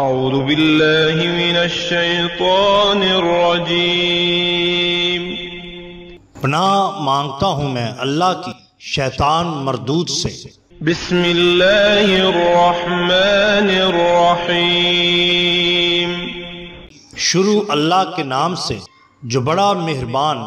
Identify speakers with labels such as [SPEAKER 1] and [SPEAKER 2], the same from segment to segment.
[SPEAKER 1] أعوذ بالله من الشيطان الرجيم पना मांगता हूँ मैं अल्लाह की शैतान मरदूद से बिस्मिल्लाहिर्रहमानिर्रहीम शुरू अल्लाह के नाम से जो बड़ा मेहरबान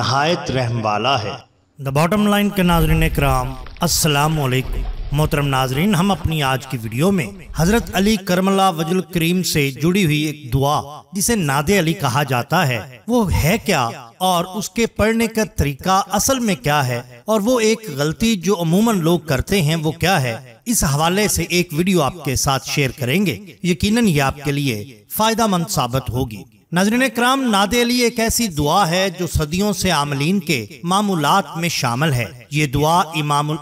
[SPEAKER 1] नहायत रहम वाला है द बॉटम लाइन के नाजरन कराम अस्सलाम वालेकुम मोहतरम नाजरीन हम अपनी आज की वीडियो में हजरत अली करमला वजुल करीम से जुड़ी हुई एक दुआ जिसे नादे अली कहा जाता है वो है क्या और उसके पढ़ने का तरीका असल में क्या है और वो एक गलती जो अमूमन लोग करते हैं वो क्या है इस हवाले से एक वीडियो आपके साथ शेयर करेंगे यकीनन ये आपके लिए फायदा मंद साबित होगी नजरिन कराम नादे अली एक ऐसी दुआ है जो सदियों से आमलीन के मामूलात में शामिल है ये दुआ इमाम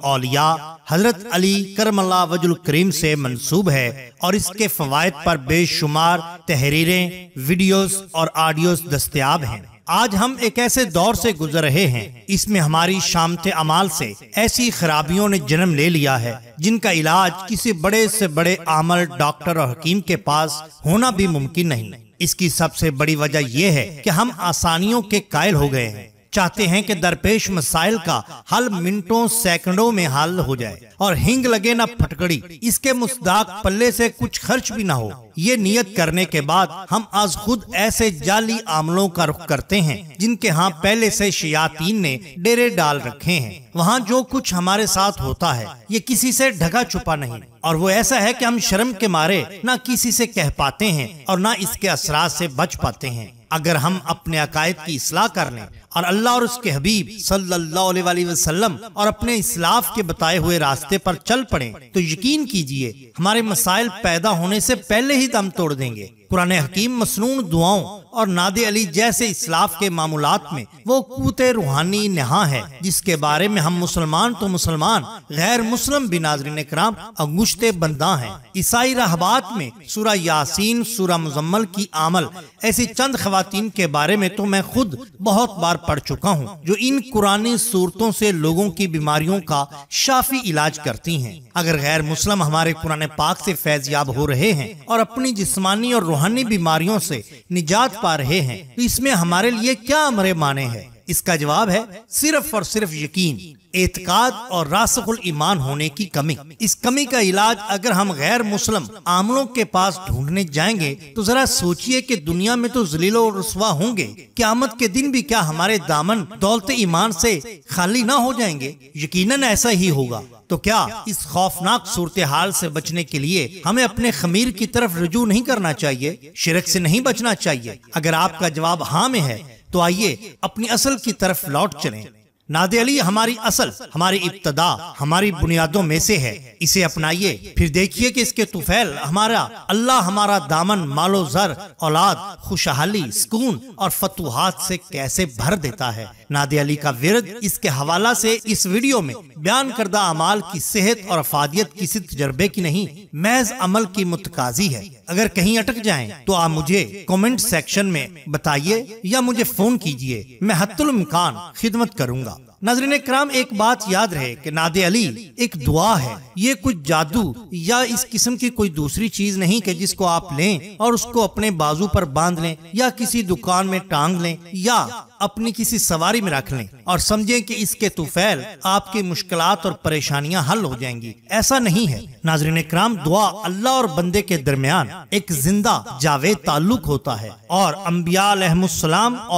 [SPEAKER 1] हजरत अली करमला वजुल करीम से मनसूब है और इसके फवायद पर बेशुमार तहरीरें वीडियोस और ऑडियोस दस्तियाब हैं आज हम एक ऐसे दौर से गुजर रहे हैं इसमें हमारी शामत अमाल से ऐसी खराबियों ने जन्म ले लिया है जिनका इलाज किसी बड़े से बड़े आमल डॉक्टर और हकीम के पास होना भी मुमकिन नहीं इसकी सबसे बड़ी वजह यह है कि हम आसानियों के कायल हो गए हैं चाहते हैं कि दरपेश मसाइल का हल मिनटों सेकंडों में हल हो जाए और हिंग लगे ना फटकड़ी इसके मुस्दाक पल्ले से कुछ खर्च भी ना हो ये नियत करने के बाद हम आज खुद ऐसे जाली आमलों का रुख करते हैं जिनके यहाँ पहले से शयातीन ने डेरे डाल रखे हैं वहाँ जो कुछ हमारे साथ होता है ये किसी से ढका छुपा नहीं और वो ऐसा है कि हम शर्म के मारे ना किसी से कह पाते हैं और ना इसके असरा से बच पाते हैं अगर हम अपने अकायद की असलाह कर लें और अल्लाह और उसके हबीब सल्लल्लाहु अलैहि वसल्लम और अपने इसलाफ के बताए हुए रास्ते पर चल पड़े तो यकीन कीजिए हमारे मसाइल पैदा होने से पहले ही ही दम तोड़ देंगे कुरान हकीम मसनून दुआओं और नादे अली जैसे इसलाफ के मामूलत में वो कूत रूहानी नहा है जिसके बारे में हम मुसलमान तो मुसलमान गैर मुस्लिम भी नाजरीन कराम अंगुश्ते बंदा हैं ईसाई रहबात में सूरा यासीन सूरा मुजम्मल की आमल ऐसी चंद खवतिन के बारे में तो मैं खुद बहुत बार पढ़ चुका हूँ जो इन कुरानी सूरतों से लोगों की बीमारियों का शाफी इलाज करती हैं अगर गैर मुस्लिम हमारे कुरान पाक से याब हो रहे हैं और अपनी जिस्मानी और रूहानी बीमारियों से निजात पा रहे हैं तो इसमें हमारे लिए क्या अमरे माने हैं इसका जवाब है सिर्फ और सिर्फ यकीन एतकाद और रासखुल ईमान होने की कमी इस कमी का इलाज अगर हम गैर मुस्लिम आमलों के पास ढूंढने जाएंगे तो जरा सोचिए कि दुनिया में तो जलीलो रसवा होंगे क्यामत के दिन भी क्या हमारे दामन दौलत ईमान से खाली ना हो जाएंगे यकीनन ऐसा ही होगा तो क्या इस खौफनाक सूरत हाल से बचने के लिए हमें अपने खमीर की तरफ रजू नहीं करना चाहिए शिरक से नहीं बचना चाहिए अगर आपका जवाब हाँ में है तो आइए अपनी असल की तरफ लौट चलें नाद अली हमारी असल हमारी इब्तदा हमारी बुनियादों में से है इसे अपनाइए फिर देखिए कि इसके तुफैल हमारा अल्लाह हमारा दामन मालो जर औलाद खुशहाली सुकून और फतूहत से कैसे भर देता है नाद अली का विरद इसके हवाला से इस वीडियो में बयान करदा अमाल की सेहत और अफादियत किसी तजर्बे की नहीं महज अमल की मुतकाजी है अगर कहीं अटक जाए तो आप मुझे कॉमेंट सेक्शन में बताइए या मुझे फोन कीजिए मैं हतुल खिदमत करूँगा नजरिन कराम एक बात याद रहे कि नादे अली एक दुआ है ये कुछ जादू या इस किस्म की कोई दूसरी चीज नहीं कि जिसको आप लें और उसको अपने बाजू पर बांध लें या किसी दुकान में टांग लें या अपनी किसी सवारी में रख लें और समझें कि इसके तुफैल आपकी मुश्किल और परेशानियां हल हो जाएंगी ऐसा नहीं है नाजरीन कराम दुआ अल्लाह और बंदे के दरमियान एक जिंदा जावेद ताल्लुक होता है और अम्बिया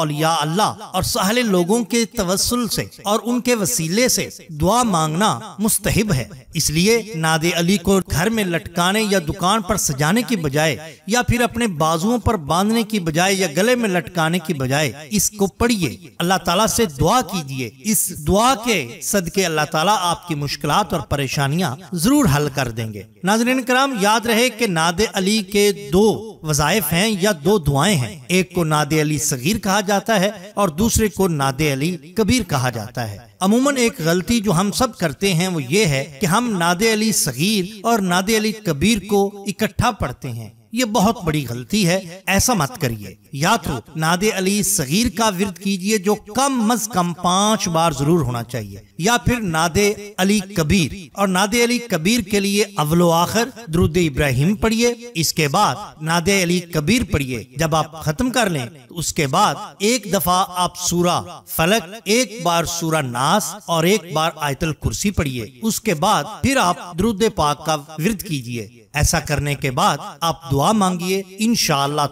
[SPEAKER 1] अलिया अल्लाह और साहले लोगों के तवसल से और उनके वसीले से दुआ मांगना मुस्तहब है इसलिए नादे अली को घर में लटकाने या दुकान पर सजाने की बजाय या फिर अपने बाजुओं पर बांधने की बजाय या गले में लटकाने की बजाय इसको पढ़िए अल्लाह ताला से दुआ कीजिए इस दुआ के सदके अल्लाह ताला आपकी मुश्किल और परेशानियाँ जरूर हल कर देंगे नाजरन कराम याद रहे की नादे अली के दो वज़ाइफ हैं या दो दुआएं हैं एक को नादे अली सगीर कहा जाता है और दूसरे को नादे अली कबीर कहा जाता है अमूमन एक गलती जो हम सब करते हैं वो ये है कि हम नादे अली सगीर और नादे अली कबीर को इकट्ठा पढ़ते हैं ये बहुत बड़ी गलती है ऐसा मत करिए या तो नादे अली सगीर का विरद कीजिए जो कम अज कम पांच बार जरूर होना चाहिए या फिर नादे अली कबीर और नादे अली कबीर के लिए अवलो आखिर द्रुद इब्राहिम पढ़िए इसके बाद नादे अली कबीर पढ़िए जब आप खत्म कर लें तो उसके बाद एक दफा आप सूरा फलक एक बार सूरा नास और एक बार आयतल कुर्सी पढ़िए उसके बाद फिर आप द्रुद पाक का विरद कीजिए ऐसा करने के बाद आप दुआ मांगिए इन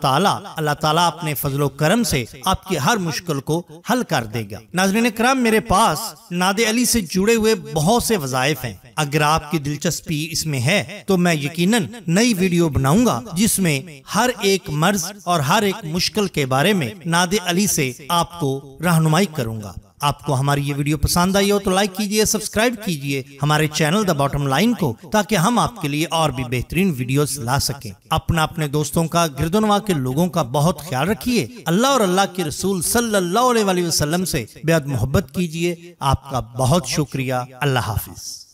[SPEAKER 1] ताला अल्लाह ताला अपने फजलो करम से आपकी हर मुश्किल को हल कर देगा नाजरीन कराम मेरे पास नादे अली से जुड़े हुए बहुत से वजायफ हैं अगर आपकी दिलचस्पी इसमें है तो मैं यकीनन नई वीडियो बनाऊंगा जिसमें हर एक मर्ज और हर एक मुश्किल के बारे में नादे अली से आपको रहनुमाई करूंगा आपको हमारी ये वीडियो पसंद आई हो तो लाइक कीजिए सब्सक्राइब कीजिए हमारे चैनल द बॉटम लाइन को ताकि हम आपके लिए और भी बेहतरीन वीडियोस ला सकें अपना अपने दोस्तों का गिरदनवा के लोगों का बहुत ख्याल रखिए अल्लाह और अल्लाह के रसूल सल्लल्लाहु अलैहि वसल्लम से बेहद मोहब्बत कीजिए आपका बहुत शुक्रिया अल्लाह हाफिज़